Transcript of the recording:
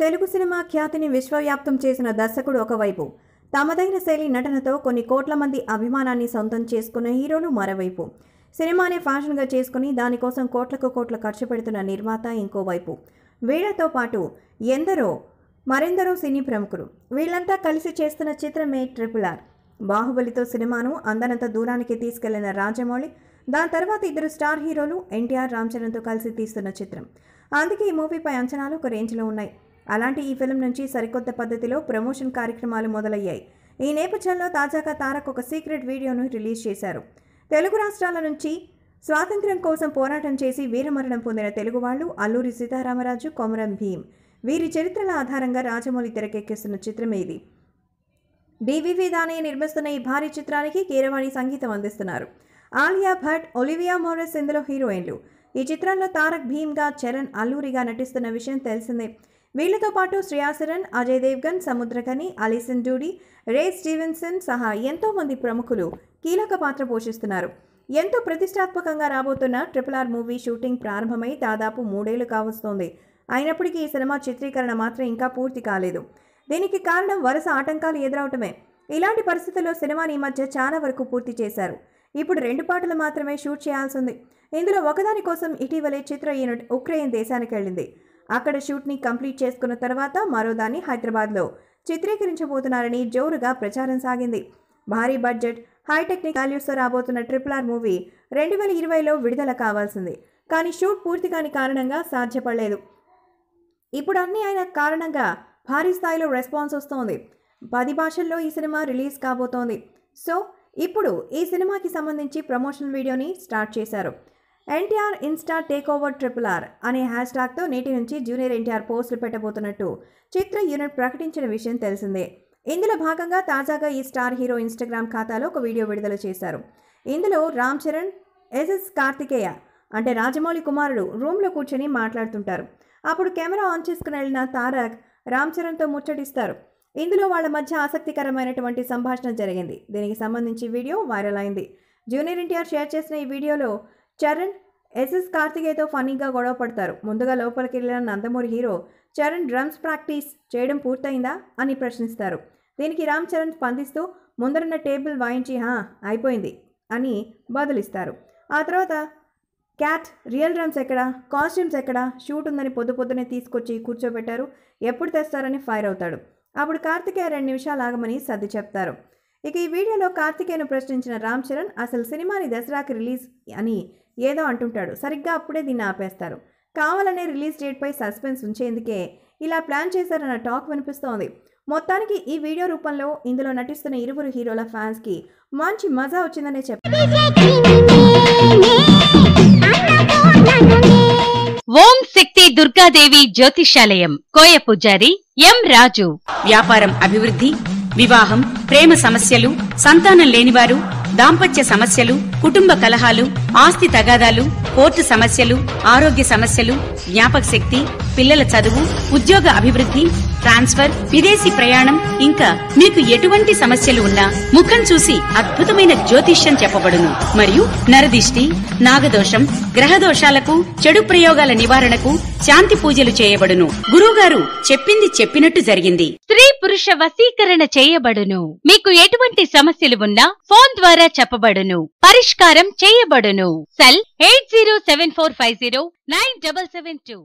Telugu cinema ఖ్యాతిని విశ్వవ్యాప్తం చేసిన దర్శకుడు ఒకవైపు తమదైన శైలి నటనతో కొన్ని కోట్ల మంది అభిమానాన్ని సొంతం చేసుకున్న హీరోలు మరోవైపు సినిమానే ఫ్యాషన్గా చేసుకుని దానికోసం కోట్లకు కోట్లు ఖర్చు పెడుతున్న నిర్మాత ఇంకోవైపు వీళ్లతో పాటు ఎందరో మరెందరో సినీ ప్రముఖులు వీళ్ళంతా కలిసి చేస్తున్న చిత్రమే ట్రిపుల్ ఆర్ బాహుబలితో సినిమాను అందనంత దూరానికి తీసుకెళ్లిన రాజమౌళి దాని తర్వాత ఇద్దరు స్టార్ హీరోలు ఎన్టీఆర్ రామ్ చరణ్తో కలిసి తీస్తున్న చిత్రం అందుకే ఈ మూవీపై అంచనాలు ఒక రేంజ్లో ఉన్నాయి అలాంటి ఈ ఫిల్మ్ నుంచి సరికొత్త పద్ధతిలో ప్రమోషన్ కార్యక్రమాలు మొదలయ్యాయి ఈ నేపథ్యంలో తాజాగా తారక్ ఒక సీక్రెట్ వీడియోను రిలీజ్ చేశారు తెలుగు రాష్ట్రాల నుంచి స్వాతంత్ర్యం కోసం పోరాటం చేసి వీరమరణం పొందిన తెలుగు వాళ్ళు అల్లూరి సీతారామరాజు కొమరం భీం వీరి చరిత్రల ఆధారంగా రాజమౌళి తెరకెక్కిస్తున్న చిత్రం ఇది డివివి దానయ్య నిర్మిస్తున్న ఈ భారీ చిత్రానికి కీరవాణి సంగీతం అందిస్తున్నారు ఆలియా భట్ ఒలివియా మోరెస్ ఇందులో హీరోయిన్లు ఈ చిత్రంలో తారక్ భీమ్గా చరణ్ అల్లూరిగా నటిస్తున్న విషయం తెలిసిందే వీళ్లతో పాటు శ్రేయాసరన్ Ajay Devgan Samuthirakani Alison Doody Ray Stevenson సహా ఎంతోమంది ప్రముఖులు కీలక పాత్ర పోషిస్తున్నారు ఎంతో ప్రతిష్టాత్మకంగా రాబోతున్న ట్రిపుల్ ఆర్ మూవీ షూటింగ్ ప్రారంభమై దాదాపు మూడేళ్లు కావస్తోంది అయినప్పటికీ ఈ సినిమా చిత్రీకరణ మాత్రం ఇంకా పూర్తి కాలేదు దీనికి కారణం వరుస ఆటంకాలు ఎదురవటమే ఇలాంటి పరిస్థితుల్లో సినిమాని ఈ మధ్య చాలా వరకు పూర్తి చేశారు ఇప్పుడు రెండు పాటలు మాత్రమే షూట్ చేయాల్సింది ఇందులో ఒకదాని కోసం ఇటీవలే చిత్ర యూనిట్ ఉక్రెయిన్ దేశానికి వెళ్ళింది అక్కడ షూట్ని కంప్లీట్ చేసుకున్న తర్వాత మరో దాన్ని హైదరాబాద్లో చిత్రీకరించబోతున్నారని జోరుగా ప్రచారం సాగింది భారీ బడ్జెట్ హైటెక్నిక్ వాల్యూస్తో రాబోతున్న ట్రిపుల్ ఆర్ మూవీ రెండు వేల ఇరవైలో విడుదల కావాల్సింది కానీ షూట్ పూర్తి కాని కారణంగా సాధ్యపడలేదు ఇప్పుడు అన్ని అయిన కారణంగా భారీ స్థాయిలో రెస్పాన్స్ వస్తోంది పది భాషల్లో ఈ సినిమా రిలీజ్ కాబోతోంది సో ఇప్పుడు ఈ సినిమాకి సంబంధించి ప్రమోషన్ వీడియోని స్టార్ట్ చేశారు NTR Insta takeover triple R అనే హ్యాష్ ట్యాగ్తో నేటి నుంచి జూనియర్ ఎన్టీఆర్ పోస్టులు పెట్టబోతున్నట్టు చిత్ర యూనిట్ ప్రకటించిన విషయం తెలిసిందే ఇందులో భాగంగా తాజాగా ఈ స్టార్ హీరో ఇన్స్టాగ్రామ్ ఖాతాలో ఒక వీడియో విడుదల చేశారు ఇందులో రామ్ చరణ్ ఎస్ఎస్ కార్తికేయ అంటే రాజమౌళి కుమారుడు రూమ్లో కూర్చొని మాట్లాడుతుంటారు అప్పుడు కెమెరా ఆన్ చేసుకుని వెళ్ళిన తారక్ రామ్ చరణ్తో ముచ్చటిస్తారు ఇందులో వాళ్ళ మధ్య ఆసక్తికరమైనటువంటి సంభాషణ జరిగింది దీనికి సంబంధించి వీడియో వైరల్ అయింది జూనియర్ ఎన్టీఆర్ షేర్ చేసిన ఈ వీడియోలో చరణ్ ఎస్ఎస్ కార్తికేయతో ఫనీగా గొడవ పడతారు ముందుగా లోపలికి వెళ్ళిన Nandamuri hero Charan drums practice చేయడం పూర్తయిందా అని ప్రశ్నిస్తారు దీనికి రామ్ చరణ్ స్పందిస్తూ ముందరన్న టేబుల్ వాయించి హా అయిపోయింది అని బదులిస్తారు ఆ తర్వాత క్యాట్ రియల్ డ్రమ్స్ ఎక్కడ కాస్ట్యూమ్స్ ఎక్కడ షూట్ ఉందని పొద్దు పొద్దునే తీసుకొచ్చి కూర్చోబెట్టారు ఎప్పుడు తెస్తారని ఫైర్ అవుతాడు అప్పుడు కార్తికేయ రెండు నిమిషాలు ఆగమని సర్ది చెప్తారు ఇక ఈ వీడియోలో కార్తికేయను ప్రశ్నించిన రామ్ చరణ్ అసలు సినిమాని దసరాకి రిలీజ్ అని ఏదో అంటుంటాడు సరిగ్గా అప్పుడే దీన్ని ఆపేస్తారు కావాలనే రిలీజ్ డేట్పై సస్పెన్స్ ఉంచేందుకే ఇలా ప్లాన్ చేశారన్న టాక్ వినిపిస్తోంది మొత్తానికి ఈ వీడియో రూపంలో ఇందులో నటిస్తున్న ఇరువురు హీరోల కి మంచి మజా వచ్చిందనే చెప్పారు ఓం శక్తి దుర్గాదేవి జ్యోతిషాలయం కోయ పూజారి ఎం రాజు వ్యాపారం అభివృద్ధి వివాహం ప్రేమ సమస్యలు సంతానం లేనివారు దాంపత్య సమస్యలు కుటుంబ కలహాలు ఆస్తి తగాదాలు కోర్టు సమస్యలు ఆరోగ్య సమస్యలు జ్ఞాపక శక్తి పిల్లల చదువు ఉద్యోగ అభివృద్ధి ట్రాన్స్ఫర్ విదేశీ ప్రయాణం ఇంకా మీకు ఎటువంటి సమస్యలు ఉన్నా ముఖం చూసి అద్భుతమైన జ్యోతిష్యం చెప్పబడును మరియు నరదిష్టి నాగదోషం గ్రహ దోషాలకు చెడు ప్రయోగాల నివారణకు శాంతి పూజలు చేయబడును గురువుగారు చెప్పింది చెప్పినట్టు జరిగింది స్త్రీ పురుష వశీకరణ చేయబడును మీకు ఎటువంటి సమస్యలు ఉన్నా ఫోన్ ద్వారా చెప్పబడును పరిష్కారం చేయబడును cell eight zero seven four five zero nine double seven two